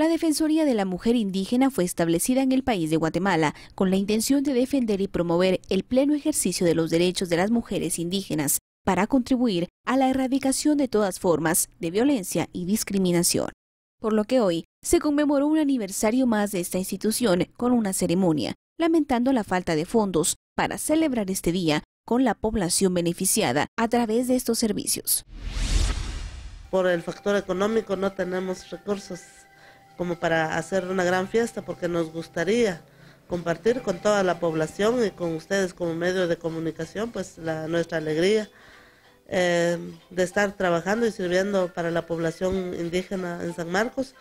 La Defensoría de la Mujer Indígena fue establecida en el país de Guatemala con la intención de defender y promover el pleno ejercicio de los derechos de las mujeres indígenas para contribuir a la erradicación de todas formas de violencia y discriminación. Por lo que hoy se conmemoró un aniversario más de esta institución con una ceremonia, lamentando la falta de fondos para celebrar este día con la población beneficiada a través de estos servicios. Por el factor económico no tenemos recursos como para hacer una gran fiesta porque nos gustaría compartir con toda la población y con ustedes como medio de comunicación pues nuestra alegría eh, de estar trabajando y sirviendo para la población indígena en San Marcos,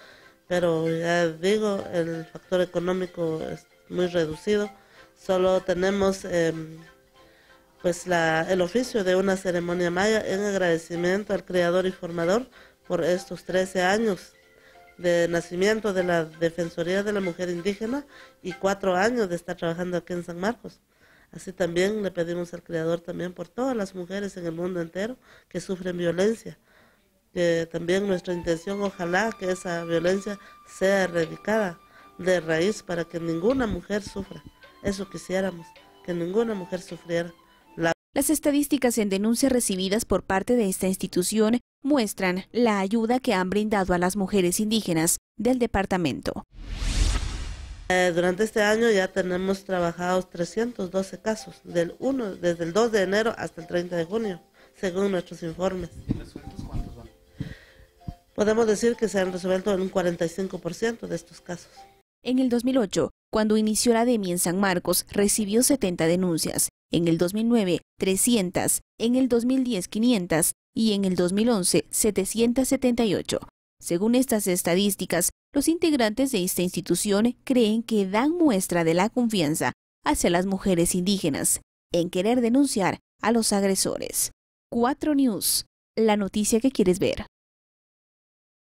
pero ya digo, el factor económico es muy reducido, solo tenemos em, pues el oficio de una ceremonia maya en agradecimiento al creador y formador por estos 13 años de nacimiento de la Defensoría de la Mujer Indígena y cuatro años de estar trabajando aquí en San Marcos. Así también le pedimos al Creador también por todas las mujeres en el mundo entero que sufren violencia. también nuestra intención, ojalá que esa violencia sea erradicada de raíz para que ninguna mujer sufra. Eso quisiéramos, que ninguna mujer sufriera. Las estadísticas en denuncias recibidas por parte de esta institución muestran la ayuda que han brindado a las mujeres indígenas del departamento. Eh, durante este año ya tenemos trabajados 312 casos, del desde el 2 de enero hasta el 30 de junio, según nuestros informes. Podemos decir que se han resuelto en un 45% de estos casos. En el 2008, cuando inició la DEMI en San Marcos, recibió 70 denuncias en el 2009 300, en el 2010 500 y en el 2011 778. Según estas estadísticas, los integrantes de esta institución creen que dan muestra de la confianza hacia las mujeres indígenas en querer denunciar a los agresores. 4 News, la noticia que quieres ver.